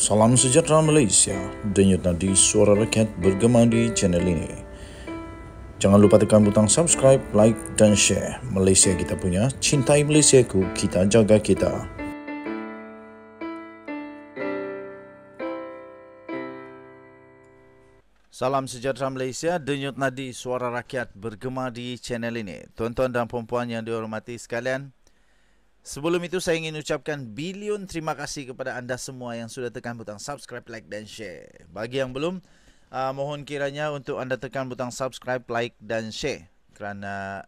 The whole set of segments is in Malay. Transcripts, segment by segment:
Salam sejahtera Malaysia. Denyut nadi suara rakyat bergema di channel ini. Jangan lupa tekan butang subscribe, like dan share. Malaysia kita punya, cintai Malaysia ku, kita jaga kita. Salam sejahtera Malaysia, denyut nadi suara rakyat bergema di channel ini. Tuan-tuan dan puan-puan yang dihormati sekalian, Sebelum itu saya ingin ucapkan bilion terima kasih kepada anda semua yang sudah tekan butang subscribe, like dan share. Bagi yang belum, uh, mohon kiranya untuk anda tekan butang subscribe, like dan share kerana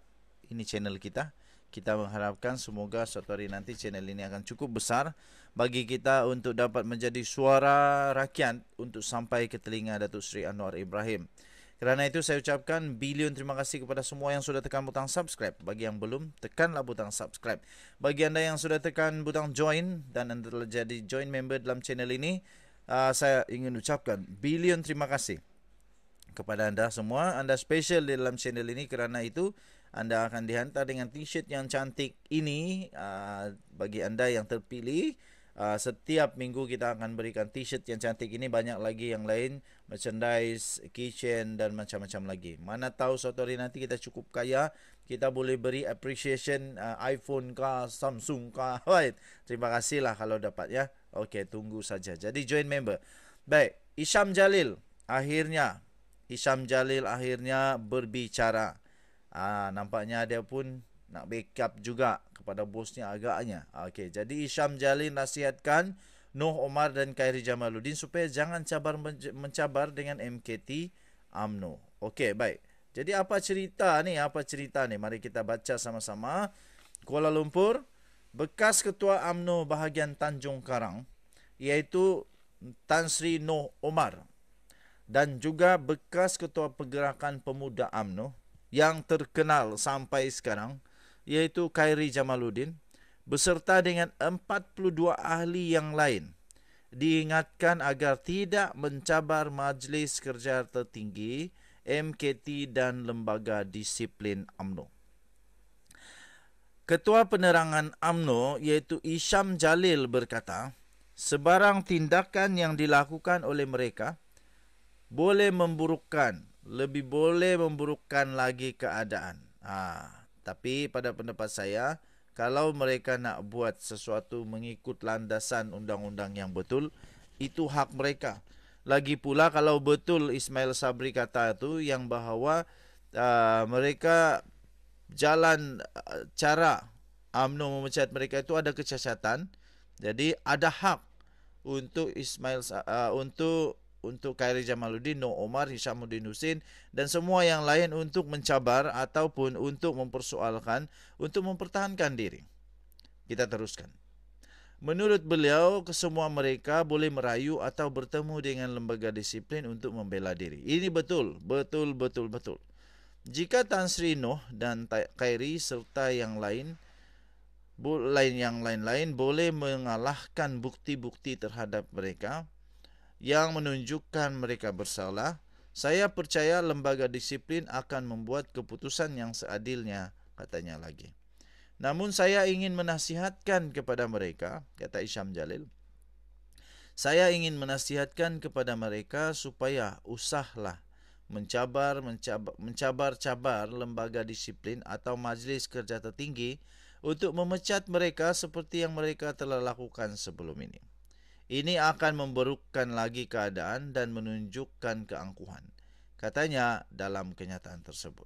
ini channel kita. Kita mengharapkan semoga suatu hari nanti channel ini akan cukup besar bagi kita untuk dapat menjadi suara rakyat untuk sampai ke telinga Datuk Seri Anwar Ibrahim. Kerana itu saya ucapkan bilion terima kasih kepada semua yang sudah tekan butang subscribe. Bagi yang belum, tekanlah butang subscribe. Bagi anda yang sudah tekan butang join dan anda telah jadi join member dalam channel ini, uh, saya ingin ucapkan bilion terima kasih kepada anda semua. Anda special di dalam channel ini kerana itu anda akan dihantar dengan t-shirt yang cantik ini uh, bagi anda yang terpilih uh, setiap minggu kita akan berikan t-shirt yang cantik ini banyak lagi yang lain merchandise kitchen dan macam-macam lagi mana tahu suatu hari nanti kita cukup kaya kita boleh beri appreciation uh, iPhone ka Samsung ka right terima kasihlah kalau dapat ya okey tunggu saja jadi join member baik Isham Jalil akhirnya Isham Jalil akhirnya berbicara uh, nampaknya dia pun nak backup juga kepada bosnya agaknya. Okey, jadi Isham Jali nasihatkan Noh Omar dan Khairi Jamaluddin supaya jangan cabar mencabar dengan MKT AMNO. Okey, baik. Jadi apa cerita ni? Apa cerita ni? Mari kita baca sama-sama. Kuala Lumpur, bekas ketua AMNO bahagian Tanjung Karang iaitu Tan Sri Noh Omar dan juga bekas ketua pergerakan pemuda AMNO yang terkenal sampai sekarang iaitu Khairi Jamaluddin beserta dengan 42 ahli yang lain diingatkan agar tidak mencabar Majlis Kerja Tertinggi MKT dan Lembaga Disiplin AMNO. Ketua Penerangan AMNO iaitu Isham Jalil berkata, sebarang tindakan yang dilakukan oleh mereka boleh memburukkan, lebih boleh memburukkan lagi keadaan. Ah, tapi pada pendapat saya, kalau mereka nak buat sesuatu mengikut landasan undang-undang yang betul, itu hak mereka. Lagi pula kalau betul Ismail Sabri kata itu yang bahawa uh, mereka jalan uh, cara UMNO memecat mereka itu ada kecacatan. Jadi ada hak untuk Ismail uh, untuk untuk Khairi Jamaluddin, Noor Omar, Hishamuddin Husin dan semua yang lain untuk mencabar ataupun untuk mempersoalkan, untuk mempertahankan diri. Kita teruskan. Menurut beliau, kesemua mereka boleh merayu atau bertemu dengan lembaga disiplin untuk membela diri. Ini betul, betul, betul, betul. Jika Tan Sri Noh dan Khairi serta yang lain, lain yang lain-lain boleh mengalahkan bukti-bukti terhadap mereka, yang menunjukkan mereka bersalah, saya percaya lembaga disiplin akan membuat keputusan yang seadilnya, katanya lagi. Namun saya ingin menasihatkan kepada mereka, kata Isham Jalil, saya ingin menasihatkan kepada mereka supaya usahlah mencabar mencabar-cabar lembaga disiplin atau majlis kerja tertinggi untuk memecat mereka seperti yang mereka telah lakukan sebelum ini. Ini akan memburukkan lagi keadaan dan menunjukkan keangkuhan, katanya dalam kenyataan tersebut.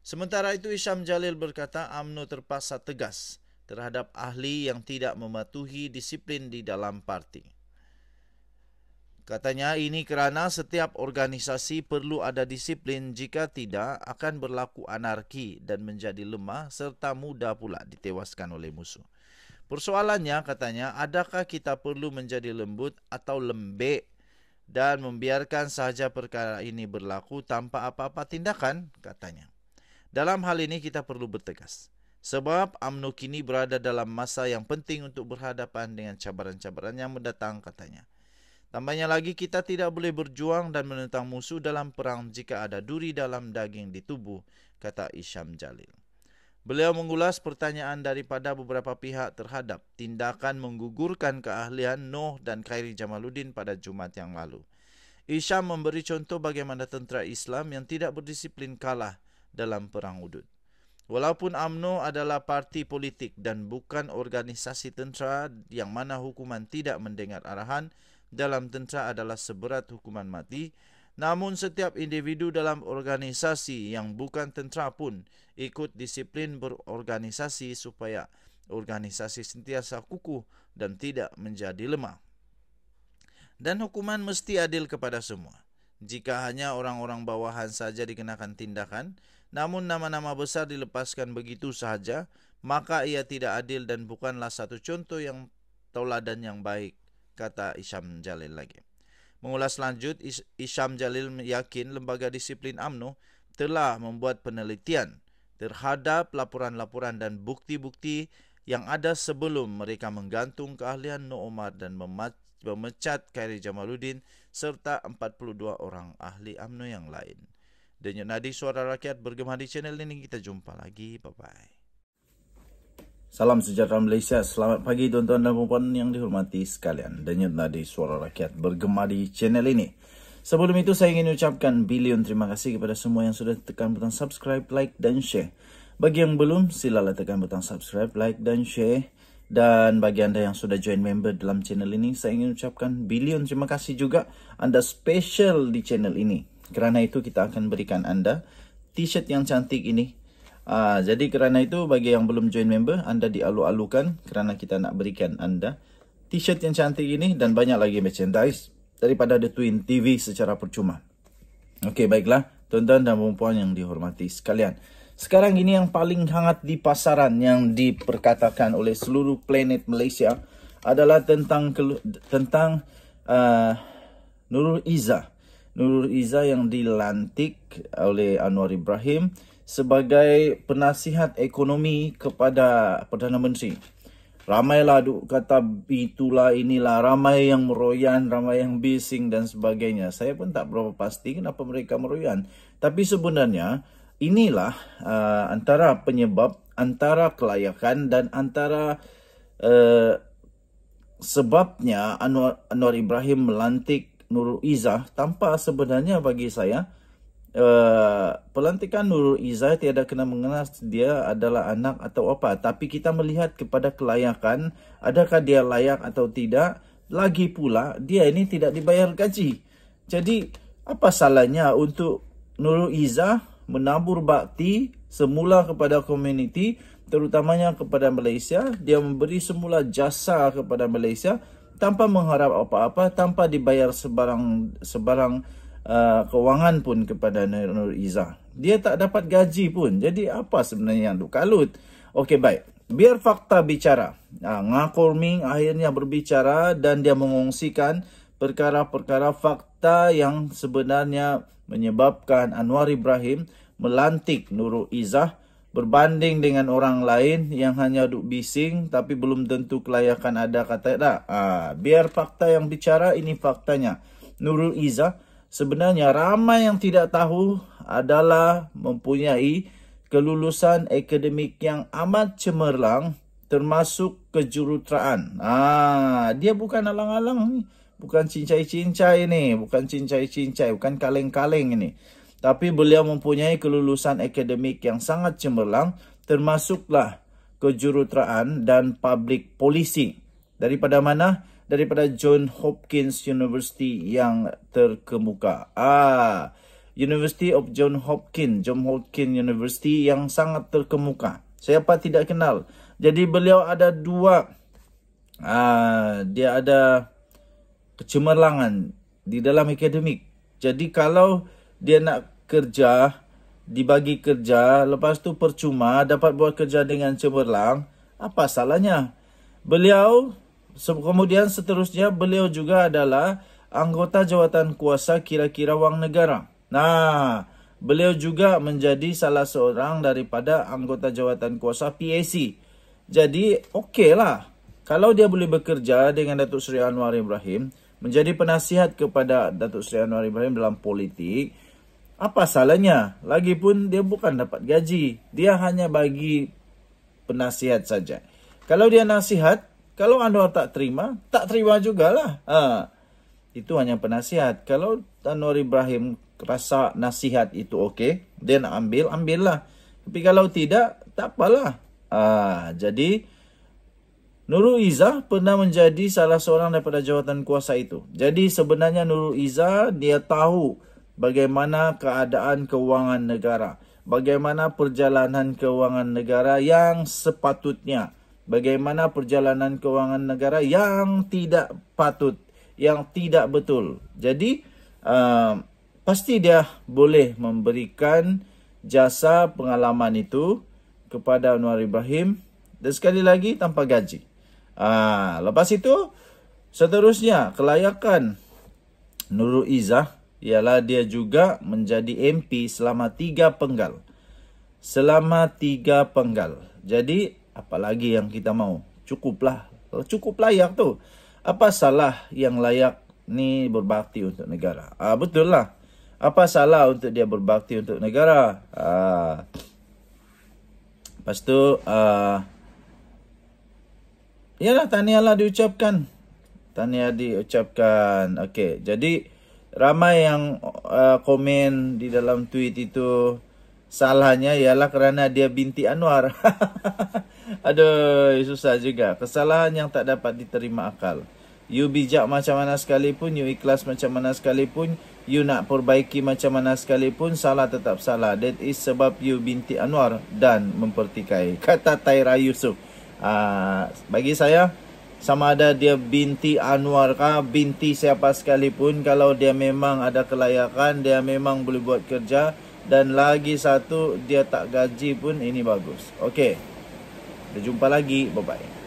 Sementara itu Isham Jalil berkata UMNO terpaksa tegas terhadap ahli yang tidak mematuhi disiplin di dalam parti. Katanya ini kerana setiap organisasi perlu ada disiplin jika tidak akan berlaku anarki dan menjadi lemah serta mudah pula ditewaskan oleh musuh. Persoalannya katanya, adakah kita perlu menjadi lembut atau lembek dan membiarkan sahaja perkara ini berlaku tanpa apa-apa tindakan katanya. Dalam hal ini kita perlu bertegas. Sebab UMNO kini berada dalam masa yang penting untuk berhadapan dengan cabaran-cabaran yang mendatang katanya. Tambahnya lagi kita tidak boleh berjuang dan menentang musuh dalam perang jika ada duri dalam daging di tubuh kata Isham Jalil. Beliau mengulas pertanyaan daripada beberapa pihak terhadap tindakan menggugurkan keahlian Noh dan Khairi Jamaluddin pada Jumat yang lalu. Isham memberi contoh bagaimana tentera Islam yang tidak berdisiplin kalah dalam perang Uhud. Walaupun AMNO adalah parti politik dan bukan organisasi tentera yang mana hukuman tidak mendengar arahan dalam tentera adalah seberat hukuman mati, Namun setiap individu dalam organisasi yang bukan tentera pun ikut disiplin berorganisasi supaya organisasi sentiasa kukuh dan tidak menjadi lemah. Dan hukuman mesti adil kepada semua. Jika hanya orang-orang bawahan saja dikenakan tindakan, namun nama-nama besar dilepaskan begitu sahaja, maka ia tidak adil dan bukanlah satu contoh yang tauladan yang baik, kata Isham Jalil lagi. Mengulas lanjut, Isham Jalil yakin lembaga disiplin AMNO telah membuat penelitian terhadap laporan-laporan dan bukti-bukti yang ada sebelum mereka menggantung keahlian Noor Omar dan memecat Khairi Jamaluddin serta 42 orang ahli AMNO yang lain. Denyut Nadi Suara Rakyat bergema di channel ini. Kita jumpa lagi. Bye-bye. Salam sejahtera Malaysia. Selamat pagi tuan-tuan dan puan-puan yang dihormati sekalian. Denyut nadi suara rakyat bergema di channel ini. Sebelum itu saya ingin ucapkan bilion terima kasih kepada semua yang sudah tekan butang subscribe, like dan share. Bagi yang belum, silalah tekan butang subscribe, like dan share. Dan bagi anda yang sudah join member dalam channel ini, saya ingin ucapkan bilion terima kasih juga anda special di channel ini. Kerana itu kita akan berikan anda t-shirt yang cantik ini Ha, jadi kerana itu bagi yang belum join member anda dialu-alukan kerana kita nak berikan anda t-shirt yang cantik ini dan banyak lagi merchandise daripada The Twin TV secara percuma. Okey baiklah tuan-tuan dan puan-puan yang dihormati sekalian. Sekarang ini yang paling hangat di pasaran yang diperkatakan oleh seluruh planet Malaysia adalah tentang tentang uh, Nurul Izzah. Nurul Izzah yang dilantik oleh Anwar Ibrahim sebagai penasihat ekonomi kepada Perdana Menteri. Ramailah duk kata itulah inilah, ramai yang meroyan, ramai yang bising dan sebagainya. Saya pun tak berapa pasti kenapa mereka meroyan. Tapi sebenarnya inilah uh, antara penyebab, antara kelayakan dan antara uh, sebabnya Anwar, Anwar Ibrahim melantik Nurul Izzah tanpa sebenarnya bagi saya uh, pelantikan Nurul Izzah tiada kena mengena dia adalah anak atau apa tapi kita melihat kepada kelayakan adakah dia layak atau tidak lagi pula dia ini tidak dibayar gaji jadi apa salahnya untuk Nurul Izzah menabur bakti semula kepada komuniti terutamanya kepada Malaysia dia memberi semula jasa kepada Malaysia tanpa mengharap apa-apa, tanpa dibayar sebarang sebarang uh, kewangan pun kepada Nur, Iza. Dia tak dapat gaji pun. Jadi apa sebenarnya yang dukalut? Okey baik. Biar fakta bicara. Uh, Ngakor akhirnya berbicara dan dia mengungsikan perkara-perkara fakta yang sebenarnya menyebabkan Anwar Ibrahim melantik Nurul Izzah berbanding dengan orang lain yang hanya duk bising tapi belum tentu kelayakan ada kata tak. Ah, biar fakta yang bicara ini faktanya. Nurul Iza sebenarnya ramai yang tidak tahu adalah mempunyai kelulusan akademik yang amat cemerlang termasuk kejuruteraan. Ah, dia bukan alang-alang ni. Bukan cincai-cincai ni, bukan cincai-cincai, bukan kaleng-kaleng ini. -kaleng tapi beliau mempunyai kelulusan akademik yang sangat cemerlang termasuklah kejuruteraan dan publik polisi daripada mana daripada John Hopkins University yang terkemuka ah University of John Hopkins John Hopkins University yang sangat terkemuka siapa tidak kenal jadi beliau ada dua ah dia ada kecemerlangan di dalam akademik jadi kalau dia nak kerja, dibagi kerja, lepas tu percuma dapat buat kerja dengan cemerlang, apa salahnya? Beliau kemudian seterusnya beliau juga adalah anggota jawatan kuasa kira-kira wang negara. Nah, beliau juga menjadi salah seorang daripada anggota jawatan kuasa PAC. Jadi, okeylah. Kalau dia boleh bekerja dengan Datuk Seri Anwar Ibrahim, menjadi penasihat kepada Datuk Seri Anwar Ibrahim dalam politik, apa salahnya? Lagipun dia bukan dapat gaji. Dia hanya bagi penasihat saja. Kalau dia nasihat, kalau anda tak terima, tak terima jugalah. Ha. Itu hanya penasihat. Kalau Anwar Ibrahim rasa nasihat itu okey, dia nak ambil, ambillah. Tapi kalau tidak, tak apalah. Ha. Jadi, Nurul Izzah pernah menjadi salah seorang daripada jawatan kuasa itu. Jadi sebenarnya Nurul Izzah, dia tahu bagaimana keadaan kewangan negara, bagaimana perjalanan kewangan negara yang sepatutnya, bagaimana perjalanan kewangan negara yang tidak patut, yang tidak betul. Jadi uh, pasti dia boleh memberikan jasa pengalaman itu kepada Anwar Ibrahim dan sekali lagi tanpa gaji. Uh, lepas itu seterusnya kelayakan Nurul Izzah ialah dia juga menjadi MP selama tiga penggal. Selama tiga penggal. Jadi, apa lagi yang kita mau? Cukuplah. Oh, cukup layak tu. Apa salah yang layak ni berbakti untuk negara? Ah, betul lah. Apa salah untuk dia berbakti untuk negara? Ah. Lepas tu, ah. Yalah, tanialah diucapkan. Tanialah diucapkan. Okey, Jadi ramai yang uh, komen di dalam tweet itu salahnya ialah kerana dia binti Anwar. Aduh, susah juga. Kesalahan yang tak dapat diterima akal. You bijak macam mana sekalipun, you ikhlas macam mana sekalipun, you nak perbaiki macam mana sekalipun, salah tetap salah. That is sebab you binti Anwar dan mempertikai. Kata Taira Yusuf. Uh, ah, bagi saya, sama ada dia binti Anwar kah, binti siapa sekalipun kalau dia memang ada kelayakan, dia memang boleh buat kerja dan lagi satu dia tak gaji pun ini bagus. Okey. Kita jumpa lagi. Bye bye.